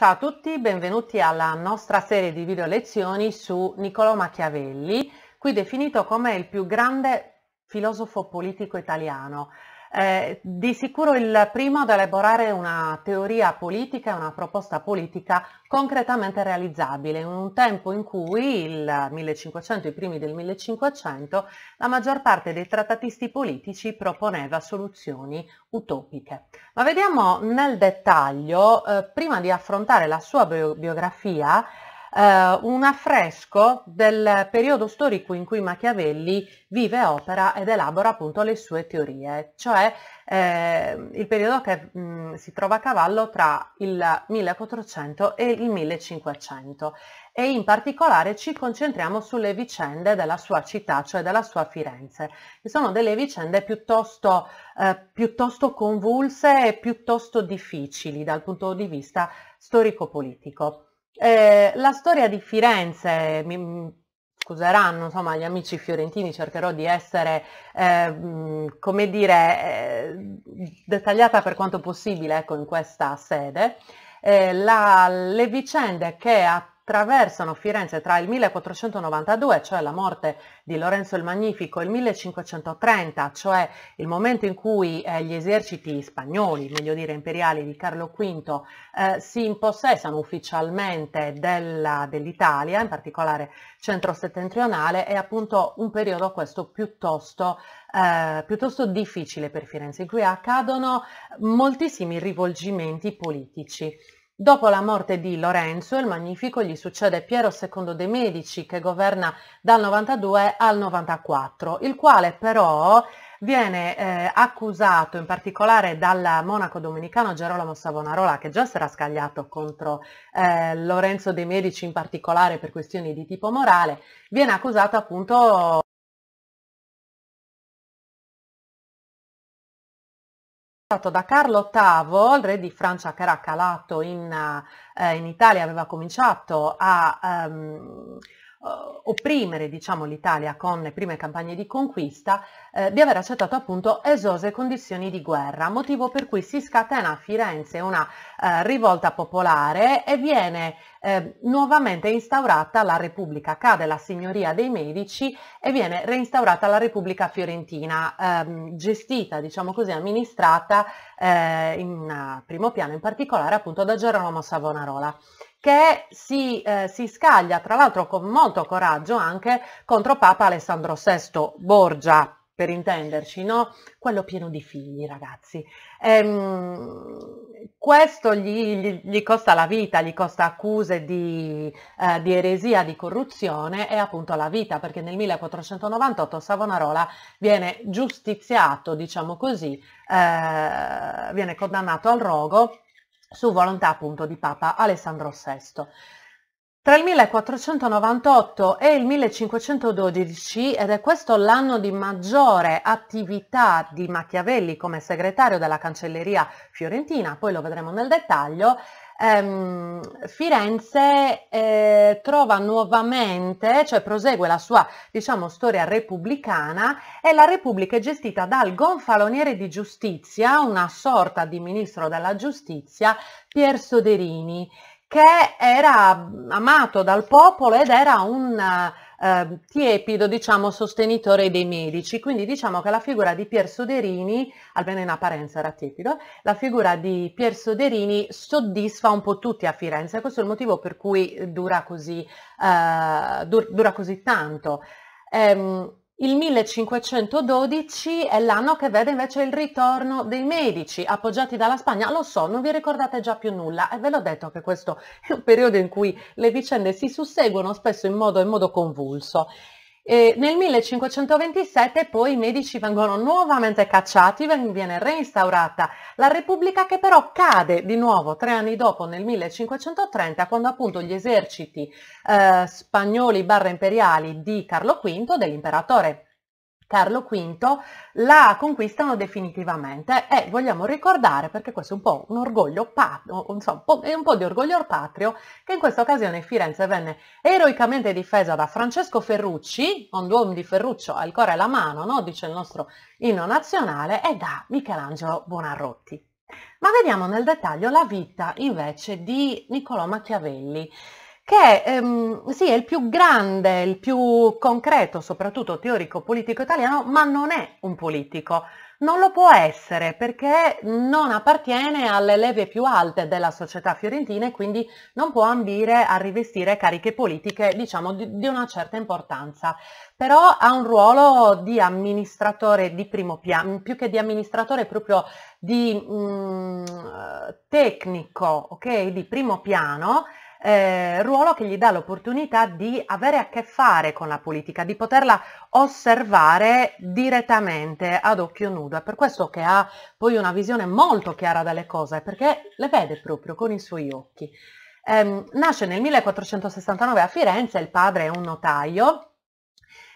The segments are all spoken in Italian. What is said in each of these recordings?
Ciao a tutti, benvenuti alla nostra serie di video lezioni su Niccolò Machiavelli, qui definito come il più grande filosofo politico italiano. Eh, di sicuro il primo ad elaborare una teoria politica, una proposta politica concretamente realizzabile, in un tempo in cui il 1500, i primi del 1500, la maggior parte dei trattatisti politici proponeva soluzioni utopiche. Ma vediamo nel dettaglio, eh, prima di affrontare la sua biografia, eh, un affresco del periodo storico in cui Machiavelli vive, opera ed elabora appunto le sue teorie, cioè eh, il periodo che mh, mm, si trova a cavallo tra il 1400 e il 1500 e in particolare ci concentriamo sulle vicende della sua città, cioè della sua Firenze, che sono delle vicende piuttosto, eh, piuttosto convulse e piuttosto difficili dal punto di vista storico-politico. Eh, la storia di Firenze, mi mm, scuseranno insomma, gli amici fiorentini, cercherò di essere, eh, mm, come dire, eh, dettagliata per quanto possibile ecco, in questa sede. Eh, la, le vicende che attorno attraversano Firenze tra il 1492, cioè la morte di Lorenzo il Magnifico, e il 1530, cioè il momento in cui eh, gli eserciti spagnoli, meglio dire imperiali di Carlo V, eh, si impossessano ufficialmente della, dell'Italia, in particolare centro-settentrionale, è appunto un periodo questo piuttosto eh, piuttosto difficile per Firenze, in cui accadono moltissimi rivolgimenti politici. Dopo la morte di Lorenzo, il Magnifico gli succede Piero II dei Medici che governa dal 92 al 94, il quale però viene eh, accusato in particolare dal monaco domenicano Gerolamo Savonarola che già si era scagliato contro eh, Lorenzo de Medici in particolare per questioni di tipo morale, viene accusato appunto da Carlo VIII, il re di Francia che era calato in, eh, in Italia, aveva cominciato a, um, eh, opprimere diciamo, l'Italia con le prime campagne di conquista, eh, di aver accettato appunto esose condizioni di guerra, motivo per cui si scatena a Firenze una eh, rivolta popolare e viene eh, nuovamente instaurata la Repubblica, cade la Signoria dei Medici e viene reinstaurata la Repubblica Fiorentina, ehm, gestita, diciamo così, amministrata eh, in primo piano in particolare appunto da Gerolamo Savonarola che si, eh, si scaglia tra l'altro con molto coraggio anche contro Papa Alessandro VI Borgia, per intenderci, no? Quello pieno di figli, ragazzi. Ehm, questo gli, gli, gli, costa la vita, gli costa accuse di, eh, di, eresia, di corruzione e appunto la vita, perché nel 1498 Savonarola viene giustiziato, diciamo così, eh, viene condannato al rogo su volontà appunto di Papa Alessandro VI. Tra il 1498 e il 1512, ed è questo l'anno di maggiore attività di Machiavelli come segretario della Cancelleria fiorentina, poi lo vedremo nel dettaglio, ehm, Firenze eh, trova nuovamente, cioè prosegue la sua diciamo, storia repubblicana e la Repubblica è gestita dal gonfaloniere di giustizia, una sorta di ministro della giustizia, Pier Soderini che era amato dal popolo ed era un eh, eh, tiepido diciamo, sostenitore dei medici. Quindi diciamo che la figura di Pier Soderini, almeno in apparenza era tiepido, la figura di Pier Soderini soddisfa un po' tutti a Firenze. Questo è il motivo per cui dura così, eh, dura così tanto. Ehm, il 1512 è l'anno che vede invece il ritorno dei medici appoggiati dalla Spagna. Lo so, non vi ricordate già più nulla e ve l'ho detto che questo è un periodo in cui le vicende si susseguono spesso in modo, in modo convulso. E nel 1527 poi i Medici vengono nuovamente cacciati, viene reinstaurata la Repubblica che però cade di nuovo tre anni dopo nel 1530 quando appunto gli eserciti eh, spagnoli barra imperiali di Carlo V, dell'imperatore Carlo V la conquistano definitivamente e vogliamo ricordare, perché questo è un po' un orgoglio patrio, insomma, è un po' di orgoglio patrio, che in questa occasione Firenze venne eroicamente difesa da Francesco Ferrucci, un duomo di Ferruccio al cuore e alla mano, no? dice il nostro inno nazionale, e da Michelangelo Buonarrotti. Ma vediamo nel dettaglio la vita invece di Niccolò Machiavelli che ehm, sì, è il più grande, il più concreto, soprattutto teorico politico italiano, ma non è un politico. Non lo può essere perché non appartiene alle leve più alte della società fiorentina e quindi non può ambire a rivestire cariche politiche, diciamo, di, di una certa importanza. Però ha un ruolo di amministratore di primo piano, più che di amministratore proprio di mh, mm, eh, tecnico, ok? Di primo piano eh, ruolo che gli dà l'opportunità di avere a che fare con la politica, di poterla osservare direttamente ad occhio nudo. È per questo che ha poi una visione molto chiara delle cose, perché le vede proprio con i suoi occhi. Eh, nasce nel 1469 a Firenze, il padre è un notaio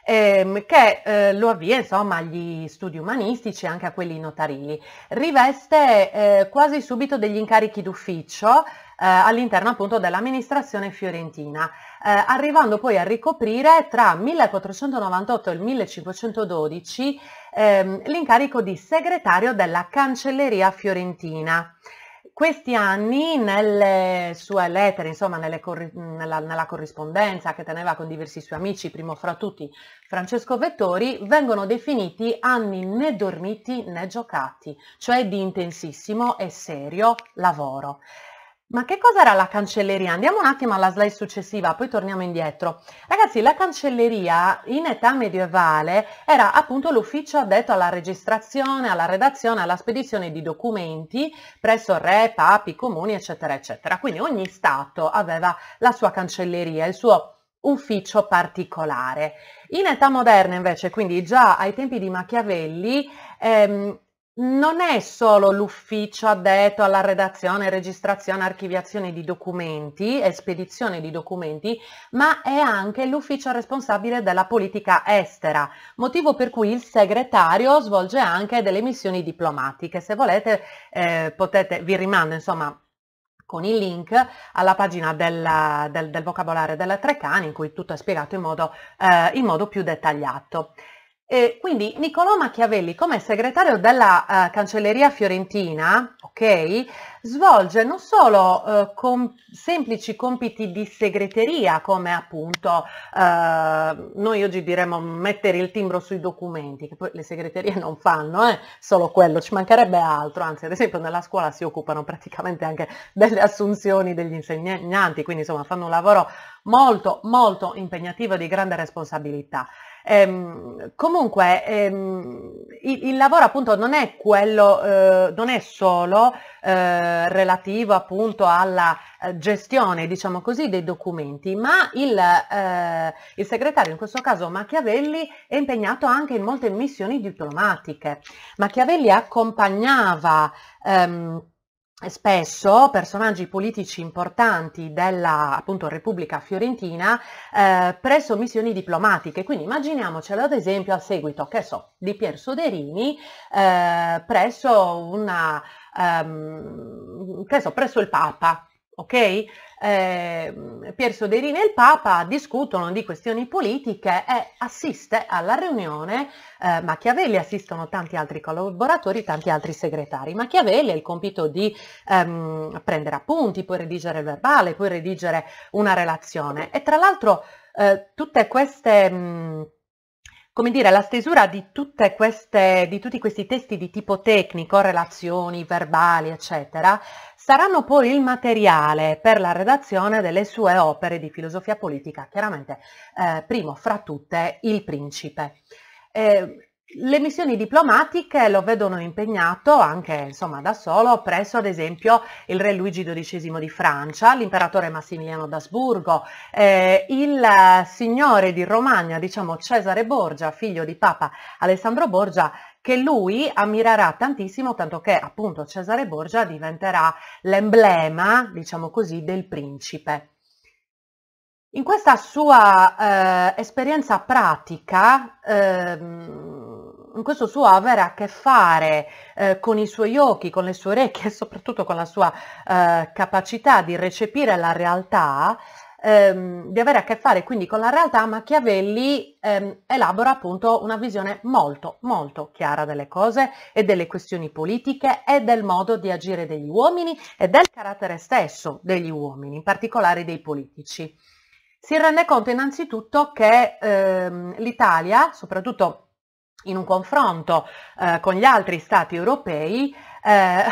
ehm, che eh, lo avvia insomma agli studi umanistici e anche a quelli notarili. Riveste eh, quasi subito degli incarichi d'ufficio eh, all'interno appunto dell'amministrazione fiorentina, eh, arrivando poi a ricoprire tra 1498 e il 1512 ehm, l'incarico di segretario della Cancelleria fiorentina questi anni nelle sue lettere, insomma nelle, nella, nella, corrispondenza che teneva con diversi suoi amici, primo fra tutti Francesco Vettori, vengono definiti anni né dormiti né giocati, cioè di intensissimo e serio lavoro. Ma che cos'era la cancelleria? Andiamo un attimo alla slide successiva, poi torniamo indietro. Ragazzi, la cancelleria in età medievale era appunto l'ufficio addetto alla registrazione, alla redazione, alla spedizione di documenti presso re, papi, comuni, eccetera, eccetera. Quindi ogni Stato aveva la sua cancelleria, il suo ufficio particolare. In età moderna invece, quindi già ai tempi di Machiavelli, ehm, non è solo l'ufficio addetto alla redazione, registrazione, archiviazione di documenti e spedizione di documenti, ma è anche l'ufficio responsabile della politica estera, motivo per cui il segretario svolge anche delle missioni diplomatiche. Se volete eh, potete, vi rimando insomma con il link alla pagina della, del, del, vocabolario della Trecani in cui tutto è spiegato in modo, eh, in modo più dettagliato. E quindi Niccolò Machiavelli come segretario della uh, Cancelleria fiorentina, ok, svolge non solo eh, com semplici compiti di segreteria, come appunto eh, noi oggi diremmo mettere il timbro sui documenti, che poi le segreterie non fanno, eh, solo quello, ci mancherebbe altro, anzi ad esempio nella scuola si occupano praticamente anche delle assunzioni degli insegnanti, quindi insomma fanno un lavoro molto molto impegnativo e di grande responsabilità. Ehm, comunque ehm, il, il, lavoro appunto non è quello, eh, non è solo eh, relativo appunto alla eh, gestione, diciamo così, dei documenti, ma il, eh, il segretario, in questo caso Machiavelli, è impegnato anche in molte missioni diplomatiche. Machiavelli accompagnava ehm, spesso personaggi politici importanti della appunto, Repubblica Fiorentina eh, presso missioni diplomatiche. Quindi immaginiamocelo ad esempio a seguito, che so, di Pier Soderini eh, presso una ehm, che so, presso il Papa, ok? Eh, Pierso Derini e il Papa discutono di questioni politiche e assiste alla riunione eh, Machiavelli, assistono tanti altri collaboratori, tanti altri segretari. Machiavelli ha il compito di ehm, prendere appunti, poi redigere il verbale, poi redigere una relazione e tra l'altro eh, tutte queste... Mh, come dire, la stesura di, queste, di tutti questi testi di tipo tecnico, relazioni, verbali, eccetera, saranno poi il materiale per la redazione delle sue opere di filosofia politica, chiaramente eh, primo fra tutte il principe. Eh, le missioni diplomatiche lo vedono impegnato anche insomma, da solo presso ad esempio il re Luigi XII di Francia, l'imperatore Massimiliano d'Asburgo, eh, il signore di Romagna, diciamo Cesare Borgia, figlio di Papa Alessandro Borgia, che lui ammirerà tantissimo, tanto che appunto Cesare Borgia diventerà l'emblema, diciamo così, del principe. In questa sua eh, esperienza pratica, eh, questo suo avere a che fare eh, con i suoi occhi, con le sue orecchie e soprattutto con la sua eh, capacità di recepire la realtà, ehm, di avere a che fare quindi con la realtà, Machiavelli ehm, elabora appunto una visione molto molto chiara delle cose e delle questioni politiche e del modo di agire degli uomini e del carattere stesso degli uomini, in particolare dei politici. Si rende conto innanzitutto che ehm, l'Italia, soprattutto in un confronto eh, con gli altri stati europei eh,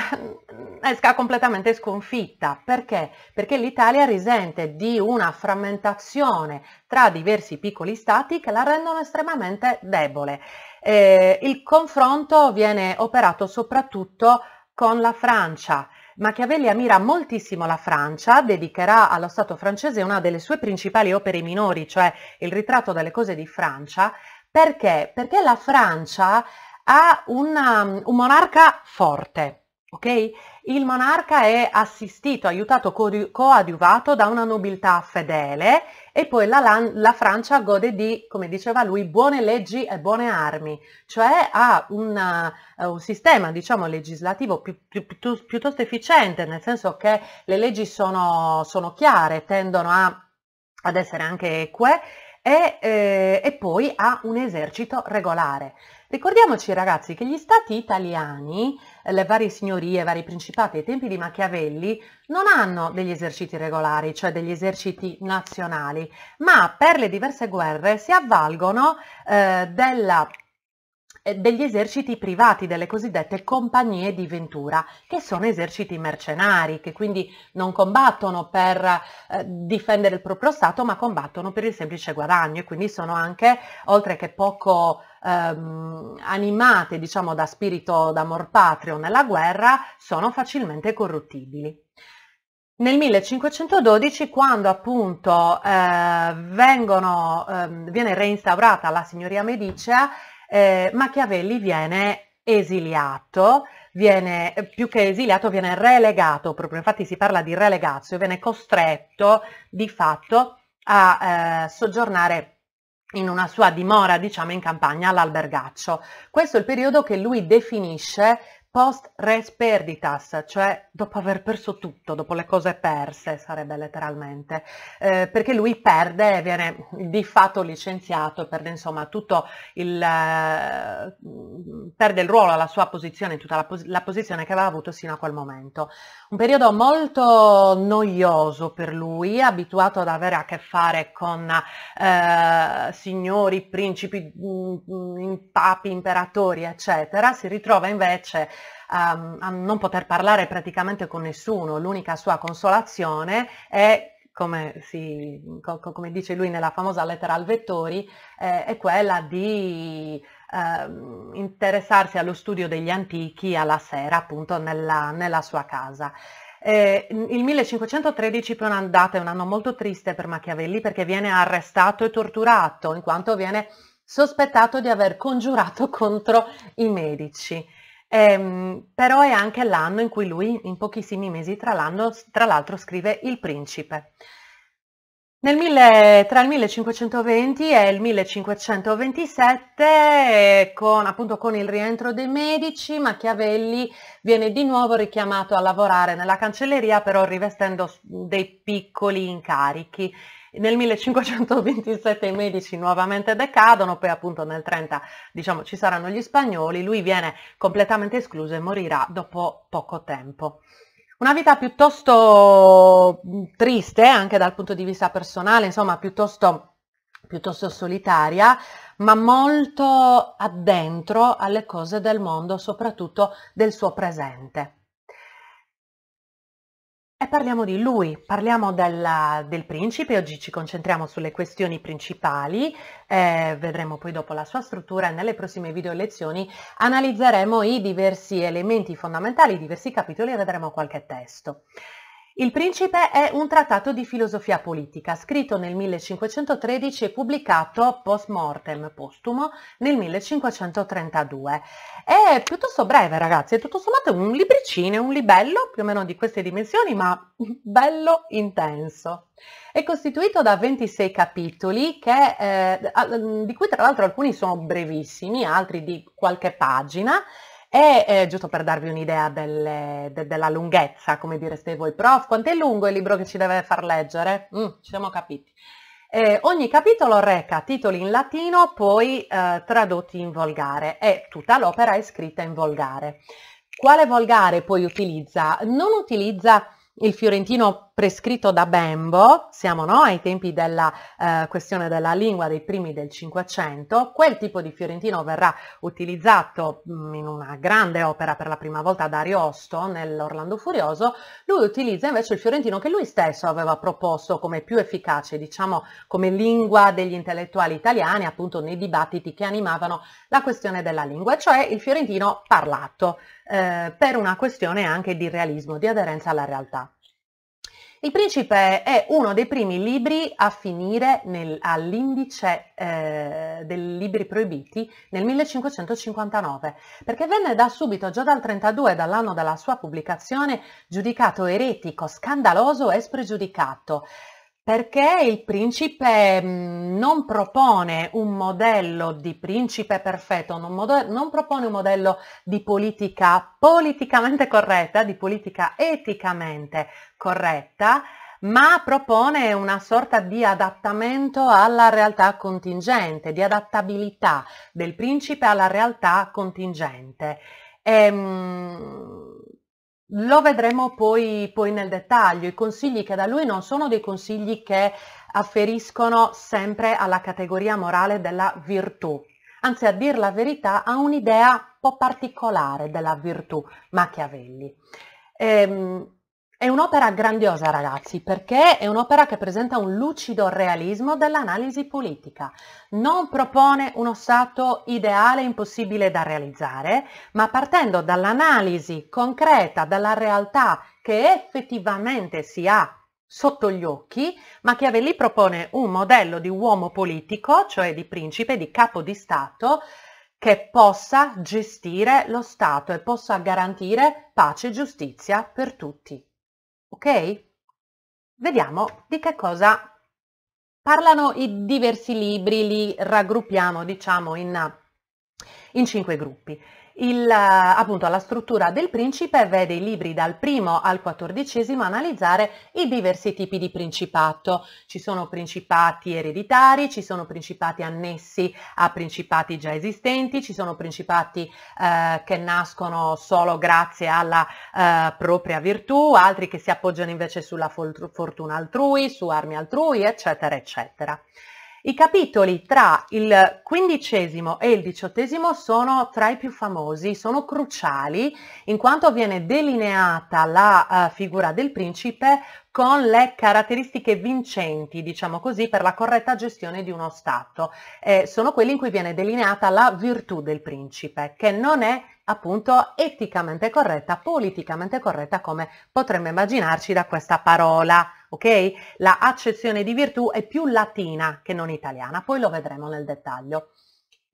esca completamente sconfitta. Perché? Perché l'Italia risente di una frammentazione tra diversi piccoli stati che la rendono estremamente debole. Eh, il confronto viene operato soprattutto con la Francia. Machiavelli ammira moltissimo la Francia, dedicherà allo Stato francese una delle sue principali opere minori, cioè il ritratto delle cose di Francia, perché? Perché la Francia ha una, un monarca forte, ok? Il monarca è assistito, aiutato, coadiuvato da una nobiltà fedele e poi la, la, Francia gode di, come diceva lui, buone leggi e buone armi, cioè ha una, eh, un sistema diciamo, legislativo pi, pi, pi, piuttosto efficiente, nel senso che le leggi sono, sono chiare, tendono a, ad essere anche eque e, eh, e poi ha un esercito regolare. Ricordiamoci ragazzi che gli stati italiani, eh, le varie signorie, i vari principati ai tempi di Machiavelli non hanno degli eserciti regolari, cioè degli eserciti nazionali, ma per le diverse guerre si avvalgono eh, della degli eserciti privati, delle cosiddette compagnie di ventura, che sono eserciti mercenari, che quindi non combattono per eh, difendere il proprio Stato, ma combattono per il semplice guadagno e quindi sono anche, oltre che poco ehm, animate diciamo, da spirito d'amor patrio nella guerra, sono facilmente corruttibili. Nel 1512, quando appunto eh, vengono, eh, viene reinstaurata la signoria Medicea, eh, Machiavelli viene esiliato, viene eh, più che esiliato, viene relegato, proprio infatti si parla di relegazio, viene costretto di fatto a eh, soggiornare in una sua dimora, diciamo, in campagna all'albergaccio. Questo è il periodo che lui definisce post res perditas, cioè dopo aver perso tutto, dopo le cose perse sarebbe letteralmente, eh, perché lui perde, e viene di fatto licenziato, perde insomma tutto il, eh, perde il ruolo, la sua posizione, tutta la, pos- la, posizione che aveva avuto sino a quel momento. Un periodo molto noioso per lui, abituato ad avere a che fare con eh, signori, principi, mm, mm, papi, imperatori, eccetera, si ritrova invece um, a non poter parlare praticamente con nessuno, l'unica sua consolazione è come, si, co- come, dice lui nella famosa lettera al Vettori, eh, è quella di eh, interessarsi allo studio degli antichi alla sera, appunto, nella, nella sua casa. Eh, il 1513 è un'andata, è un anno molto triste per Machiavelli perché viene arrestato e torturato in quanto viene sospettato di aver congiurato contro i medici. Ehm, però è anche l'anno in cui lui, in pochissimi mesi tra, l'anno, tra l'altro, scrive Il Principe. Mille, tra il 1520 e il 1527, eh, con, appunto con il rientro dei Medici, Machiavelli viene di nuovo richiamato a lavorare nella cancelleria, però rivestendo dei piccoli incarichi nel 1527 i Medici nuovamente decadono, poi appunto nel 30 diciamo, ci saranno gli spagnoli, lui viene completamente escluso e morirà dopo poco tempo. Una vita piuttosto mm, triste anche dal punto di vista personale, insomma piuttosto, piuttosto solitaria, ma molto addentro alle cose del mondo, soprattutto del suo presente. E parliamo di lui, parliamo della, del principe, oggi ci concentriamo sulle questioni principali, eh, vedremo poi dopo la sua struttura e nelle prossime video lezioni analizzeremo i diversi elementi fondamentali, i diversi capitoli e vedremo qualche testo. Il Principe è un trattato di filosofia politica scritto nel 1513 e pubblicato post mortem postumo nel 1532. È piuttosto breve ragazzi, è tutto sommato un libricino, un libello più o meno di queste dimensioni ma bello intenso. È costituito da 26 capitoli che, eh, di cui tra l'altro alcuni sono brevissimi, altri di qualche pagina e eh, giusto per darvi un'idea delle, de, della lunghezza, come direste voi, prof, quanto è lungo il libro che ci deve far leggere? Mm, ci siamo capiti. Eh, ogni capitolo reca titoli in latino, poi eh, tradotti in volgare e tutta l'opera è scritta in volgare. Quale volgare poi utilizza? Non utilizza il fiorentino prescritto da Bembo, siamo no, ai tempi della eh, questione della lingua dei primi del Cinquecento, quel tipo di fiorentino verrà utilizzato mh, mm, in una grande opera per la prima volta da Ariosto nell'Orlando Furioso, lui utilizza invece il fiorentino che lui stesso aveva proposto come più efficace, diciamo come lingua degli intellettuali italiani, appunto nei dibattiti che animavano la questione della lingua, cioè il fiorentino parlato, eh, per una questione anche di realismo, di aderenza alla realtà. Il principe è uno dei primi libri a finire nel, all'indice eh, dei libri proibiti nel 1559, perché venne da subito, già dal 32, dall'anno della sua pubblicazione, giudicato eretico, scandaloso e spregiudicato. Perché il principe mm, non propone un modello di principe perfetto, non, mode- non, propone un modello di politica politicamente corretta, di politica eticamente corretta, ma propone una sorta di adattamento alla realtà contingente, di adattabilità del principe alla realtà contingente. E, ehm, mh, lo vedremo poi, poi, nel dettaglio, i consigli che da lui non sono dei consigli che afferiscono sempre alla categoria morale della virtù, anzi a dir la verità ha un'idea un po' particolare della virtù Machiavelli. Ehm, è un'opera grandiosa ragazzi perché è un'opera che presenta un lucido realismo dell'analisi politica. Non propone uno stato ideale impossibile da realizzare, ma partendo dall'analisi concreta, dalla realtà che effettivamente si ha sotto gli occhi, Machiavelli propone un modello di uomo politico, cioè di principe, di capo di Stato, che possa gestire lo Stato e possa garantire pace e giustizia per tutti. Ok? Vediamo di che cosa parlano i diversi libri, li raggruppiamo diciamo in, in cinque gruppi. Il, appunto, alla struttura del principe vede i libri dal primo al quattordicesimo analizzare i diversi tipi di principato. Ci sono principati ereditari, ci sono principati annessi a principati già esistenti, ci sono principati eh, che nascono solo grazie alla eh, propria virtù, altri che si appoggiano invece sulla fortuna altrui, su armi altrui, eccetera, eccetera. I capitoli tra il quindicesimo e il diciottesimo sono tra i più famosi, sono cruciali in quanto viene delineata la uh, figura del principe con le caratteristiche vincenti, diciamo così, per la corretta gestione di uno Stato. Eh, sono quelli in cui viene delineata la virtù del principe, che non è appunto eticamente corretta, politicamente corretta, come potremmo immaginarci da questa parola ok? La accezione di virtù è più latina che non italiana, poi lo vedremo nel dettaglio.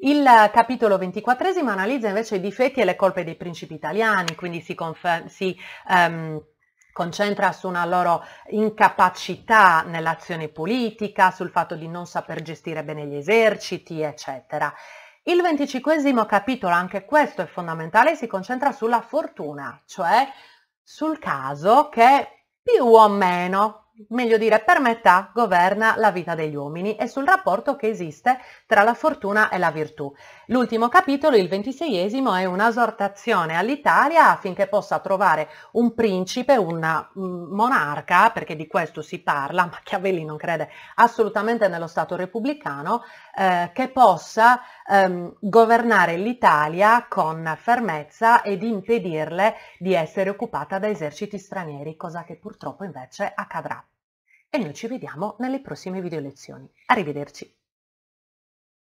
Il eh, capitolo ventiquattresimo analizza invece i difetti e le colpe dei principi italiani, quindi si, si um, concentra su una loro incapacità nell'azione politica, sul fatto di non saper gestire bene gli eserciti, eccetera. Il venticinquesimo capitolo, anche questo è fondamentale, si concentra sulla fortuna, cioè sul caso che più o meno meglio dire per metà, governa la vita degli uomini e sul rapporto che esiste tra la fortuna e la virtù. L'ultimo capitolo, il ventiseiesimo, è un'esortazione all'Italia affinché possa trovare un principe, un mm, monarca, perché di questo si parla, Machiavelli non crede assolutamente nello Stato repubblicano, eh, che possa ehm, governare l'Italia con fermezza ed impedirle di essere occupata da eserciti stranieri, cosa che purtroppo invece accadrà e noi ci vediamo nelle prossime video lezioni. Arrivederci!